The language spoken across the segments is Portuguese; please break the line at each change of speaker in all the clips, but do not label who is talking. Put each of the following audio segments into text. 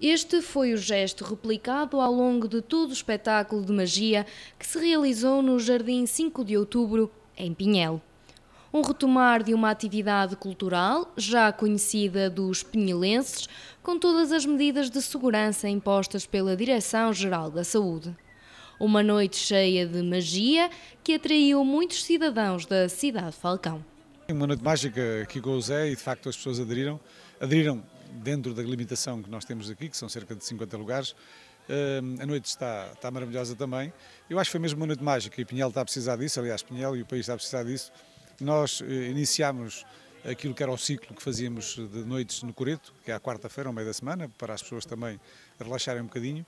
Este foi o gesto replicado ao longo de todo o espetáculo de magia que se realizou no Jardim 5 de Outubro, em Pinhel. Um retomar de uma atividade cultural já conhecida dos pinhelenses, com todas as medidas de segurança impostas pela Direção-Geral da Saúde. Uma noite cheia de magia que atraiu muitos cidadãos da cidade Falcão.
Uma noite mágica aqui com o Zé e de facto as pessoas aderiram. Aderiram dentro da limitação que nós temos aqui, que são cerca de 50 lugares, eh, a noite está, está maravilhosa também. Eu acho que foi mesmo uma noite mágica e Pinhal está a precisar disso, aliás, Pinhal e o país está a precisar disso. Nós eh, iniciámos aquilo que era o ciclo que fazíamos de noites no Coreto, que é à quarta-feira, ao meio da semana, para as pessoas também relaxarem um bocadinho.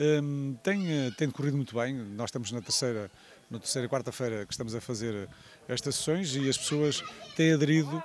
Um, tem, eh, tem decorrido muito bem, nós estamos na terceira, na terceira quarta-feira que estamos a fazer eh, estas sessões e as pessoas têm aderido uh,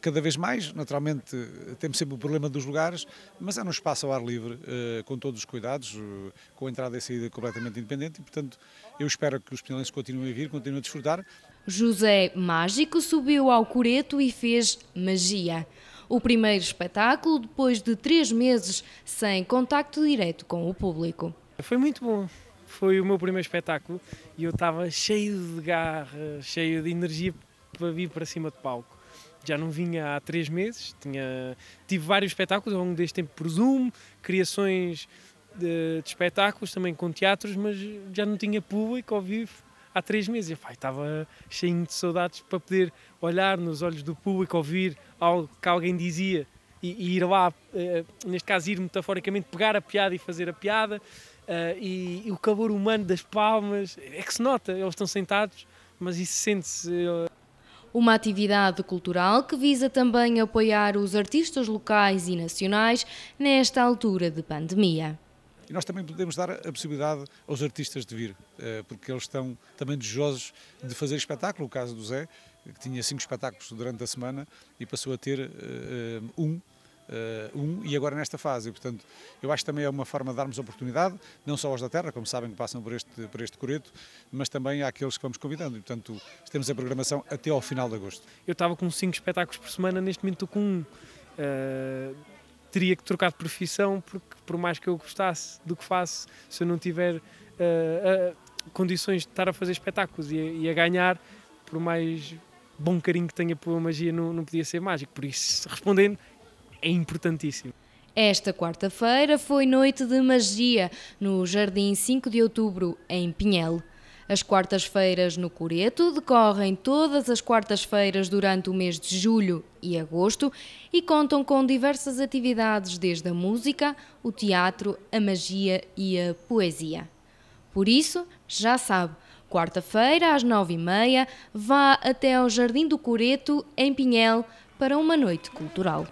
cada vez mais. Naturalmente, temos sempre o problema dos lugares, mas é num espaço ao ar livre, uh, com todos os cuidados, uh, com a entrada e saída completamente independente e, portanto, eu espero que os penelenses continuem a vir, continuem a desfrutar.
José Mágico subiu ao Cureto e fez magia o primeiro espetáculo depois de três meses sem contacto direto com o público. Foi muito bom.
Foi o meu primeiro espetáculo e eu estava cheio de garra, cheio de energia para vir para cima de palco já não vinha há três meses. Tinha, tive vários espetáculos ao longo deste tempo por Zoom, criações de, de espetáculos também com teatros, mas já não tinha público ao vivo há três meses. E, pá, estava cheio de saudades para poder olhar nos olhos do público, ouvir algo que alguém dizia e, e ir lá, uh, neste caso, ir metaforicamente, pegar a piada e fazer a piada. Uh, e, e, o calor humano das palmas, é que se nota, eles estão sentados, mas isso sente-se. Eh,
Uma atividade cultural que visa também apoiar os artistas locais e nacionais nesta altura de pandemia
e nós também podemos dar a possibilidade aos artistas de vir, eh, porque eles estão também desejosos de fazer espetáculo. O caso do Zé, que tinha cinco espetáculos durante a semana e passou a ter eh, um Uh, um e agora nesta fase. portanto, eu acho que também é uma forma de darmos oportunidade, não só aos da Terra, como sabem que passam por este, por este coreto, mas também àqueles que vamos convidando. E, portanto, temos a programação até ao final de agosto. Eu estava com cinco espetáculos por semana,
neste momento estou com um. Uh teria que trocar de profissão, porque por mais que eu gostasse do que faço, se eu não tiver uh, uh, condições de estar a fazer espetáculos e a, e a, ganhar, por mais bom carinho que tenha pela magia, não, não podia ser mágico. Por isso, respondendo, é importantíssimo.
Esta quarta-feira foi noite de magia no Jardim 5 de Outubro, em Pinhel. As quartas-feiras no Cureto decorrem todas as quartas-feiras durante o mês de julho e agosto e contam com diversas atividades, desde a música, o teatro, a magia e a poesia. Por isso, já sabe, quarta-feira às nove e meia, vá até ao Jardim do Cureto em Pinhel, para uma noite cultural.